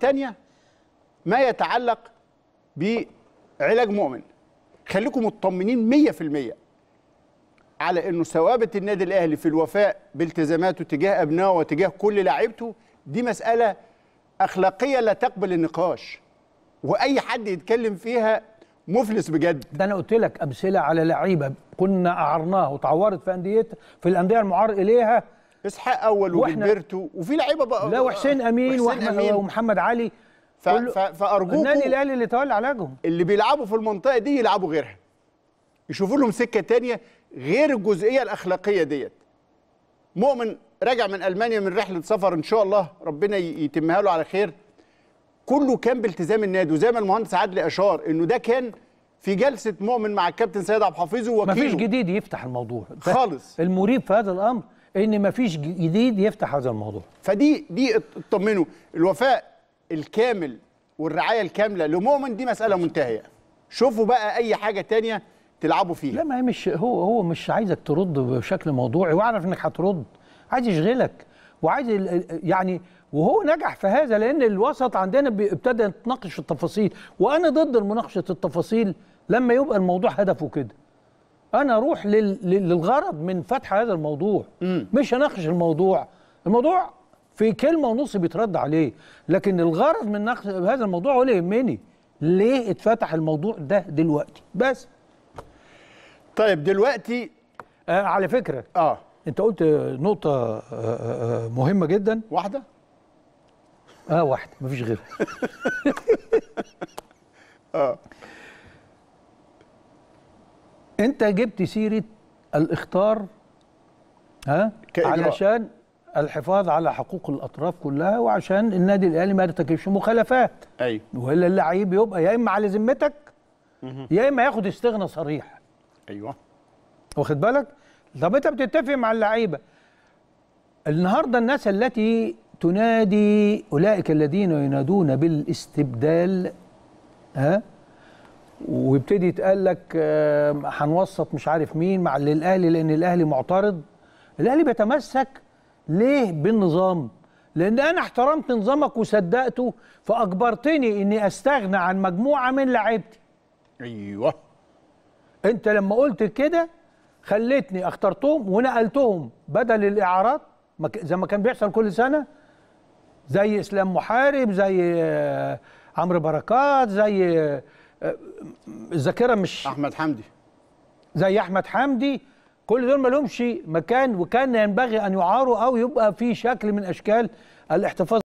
تانية ما يتعلق بعلاج مؤمن خليكم مطمنين 100% على انه ثوابت النادي الاهلي في الوفاء بالتزاماته تجاه ابنائه وتجاه كل لاعيبته دي مساله اخلاقيه لا تقبل النقاش واي حد يتكلم فيها مفلس بجد ده انا قلت لك امثله على لعيبه كنا اعرناها وتعورت في انديتها في الانديه المعار اليها اسحاق اول وجilberto وفي لعيبه بقى لا وحسين امين واحمد ومحمد علي ف... ف... فارجوكم النادي الاهلي اللي طال علاجهم اللي بيلعبوا في المنطقه دي يلعبوا غيرها يشوفوا لهم سكه ثانيه غير الجزئيه الاخلاقيه ديت مؤمن راجع من المانيا من رحله سفر ان شاء الله ربنا يتمها له على خير كله كان بالتزام النادي وزي ما المهندس عادل اشار انه ده كان في جلسه مؤمن مع الكابتن سيد عبد الحفيظ ووكيله مفيش جديد يفتح الموضوع خالص المريب في هذا الامر ان مفيش جديد يفتح هذا الموضوع فدي دي اطمنوا الوفاء الكامل والرعايه الكامله لمؤمن دي مساله منتهيه شوفوا بقى اي حاجه تانية تلعبوا فيها لا ما هي مش هو هو مش عايزك ترد بشكل موضوعي واعرف انك هترد عايز يشغلك وعايز يعني وهو نجح في هذا لان الوسط عندنا ابتدى يتناقش في التفاصيل وانا ضد مناقشه التفاصيل لما يبقى الموضوع هدفه كده انا اروح لل... للغرض من فتح هذا الموضوع مش هناقش الموضوع الموضوع في كلمه ونص بيترد عليه لكن الغرض من نقش هذا الموضوع ولا يهمني ليه اتفتح الموضوع ده دلوقتي بس طيب دلوقتي آه على فكره اه انت قلت نقطه آه آه, آه، مهمه جدا واحده اه واحده مفيش غيرها اه انت جبت سيره الاخطار ها كإجراء. علشان الحفاظ على حقوق الاطراف كلها وعشان النادي الاهلي ما يرتكبش مخالفات ايوه والا اللعيب يبقى يا اما على ذمتك يا اما ياخد استغنى صريح ايوه واخد بالك طب انت بتتفق مع اللعيبه النهارده الناس التي تنادي اولئك الذين ينادون بالاستبدال ها ويبتدي يتقال لك آه، هنوسط مش عارف مين مع الاهلي لان الاهلي معترض الاهلي بيتمسك ليه بالنظام لان انا احترمت نظامك وصدقته فاجبرتني اني استغنى عن مجموعه من لعيبتي ايوه انت لما قلت كده خليتني اخترتهم ونقلتهم بدل الاعارات زي ما كان بيحصل كل سنه زي اسلام محارب زي آه، عمرو بركات زي آه، الذاكره مش احمد حمدي زي احمد حمدي كل دول ما لهمش مكان وكان ينبغي ان يعاروا او يبقى في شكل من اشكال الاحتفاظ